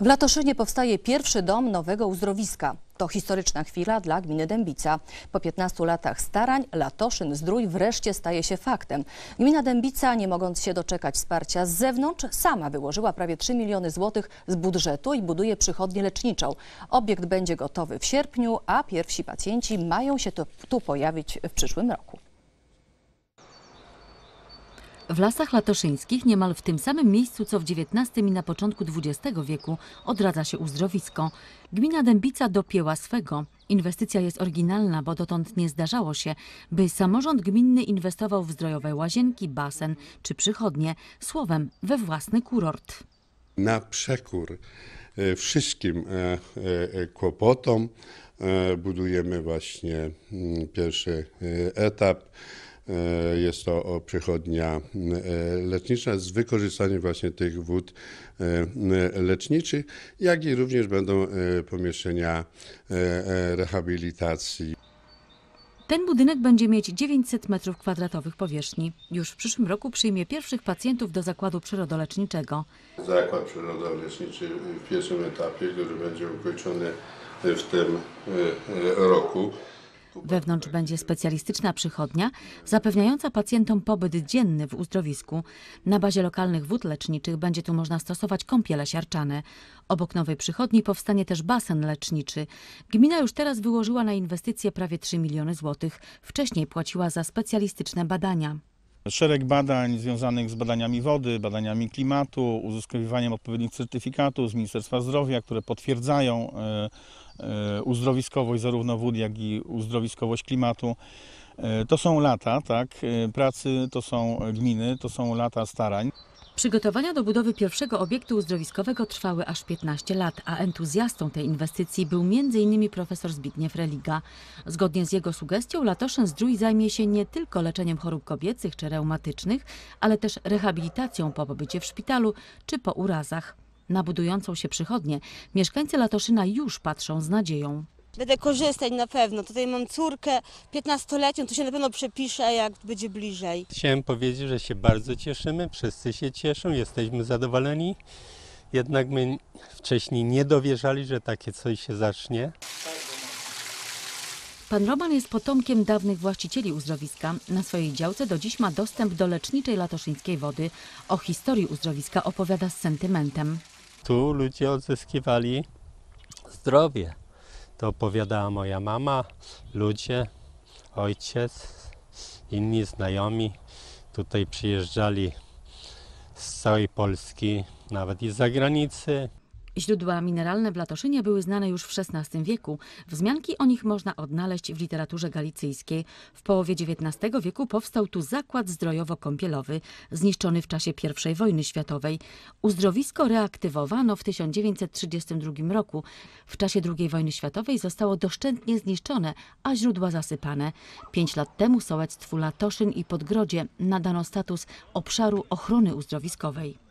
W Latoszynie powstaje pierwszy dom nowego uzdrowiska. To historyczna chwila dla gminy Dębica. Po 15 latach starań Latoszyn Zdrój wreszcie staje się faktem. Gmina Dębica, nie mogąc się doczekać wsparcia z zewnątrz, sama wyłożyła prawie 3 miliony złotych z budżetu i buduje przychodnię leczniczą. Obiekt będzie gotowy w sierpniu, a pierwsi pacjenci mają się tu, tu pojawić w przyszłym roku. W lasach latoszyńskich, niemal w tym samym miejscu co w XIX i na początku XX wieku, odradza się uzdrowisko. Gmina Dębica dopięła swego. Inwestycja jest oryginalna, bo dotąd nie zdarzało się, by samorząd gminny inwestował w zdrojowe łazienki, basen czy przychodnie, słowem we własny kurort. Na przekór e, wszystkim e, e, kłopotom budujemy właśnie mm, pierwszy etap E, jest to przychodnia e, lecznicza z wykorzystaniem właśnie tych wód e, leczniczych, jak i również będą pomieszczenia rehabilitacji. Ten budynek będzie mieć 900 m2 powierzchni. Już w przyszłym roku przyjmie pierwszych pacjentów do zakładu przyrodoleczniczego. Zakład przyrodoleczniczy w pierwszym etapie, który będzie ukończony w tym roku. Wewnątrz będzie specjalistyczna przychodnia zapewniająca pacjentom pobyt dzienny w uzdrowisku. Na bazie lokalnych wód leczniczych będzie tu można stosować kąpiele siarczane. Obok nowej przychodni powstanie też basen leczniczy. Gmina już teraz wyłożyła na inwestycje prawie 3 miliony złotych. Wcześniej płaciła za specjalistyczne badania. Szereg badań związanych z badaniami wody, badaniami klimatu, uzyskiwaniem odpowiednich certyfikatów z Ministerstwa Zdrowia, które potwierdzają e, e, uzdrowiskowość zarówno wód, jak i uzdrowiskowość klimatu. E, to są lata tak, pracy, to są gminy, to są lata starań. Przygotowania do budowy pierwszego obiektu uzdrowiskowego trwały aż 15 lat, a entuzjastą tej inwestycji był m.in. profesor Zbigniew Religa. Zgodnie z jego sugestią Latoszyn Zdrój zajmie się nie tylko leczeniem chorób kobiecych czy reumatycznych, ale też rehabilitacją po pobycie w szpitalu czy po urazach. Na budującą się przychodnie, mieszkańcy Latoszyna już patrzą z nadzieją będę korzystać na pewno. Tutaj mam córkę 15-letnią, to się na pewno przepiszę, jak będzie bliżej. Chciałem powiedzieć, że się bardzo cieszymy, wszyscy się cieszą, jesteśmy zadowoleni. Jednak my wcześniej nie dowierzali, że takie coś się zacznie. Pan Roman jest potomkiem dawnych właścicieli uzdrowiska. Na swojej działce do dziś ma dostęp do leczniczej latoszyńskiej wody. O historii uzdrowiska opowiada z sentymentem. Tu ludzie odzyskiwali zdrowie to opowiadała moja mama, ludzie, ojciec, inni znajomi tutaj przyjeżdżali z całej Polski, nawet i z zagranicy. Źródła mineralne w Latoszynie były znane już w XVI wieku. Wzmianki o nich można odnaleźć w literaturze galicyjskiej. W połowie XIX wieku powstał tu zakład zdrojowo-kąpielowy, zniszczony w czasie I wojny światowej. Uzdrowisko reaktywowano w 1932 roku. W czasie II wojny światowej zostało doszczętnie zniszczone, a źródła zasypane. Pięć lat temu sołectwu Latoszyn i Podgrodzie nadano status obszaru ochrony uzdrowiskowej.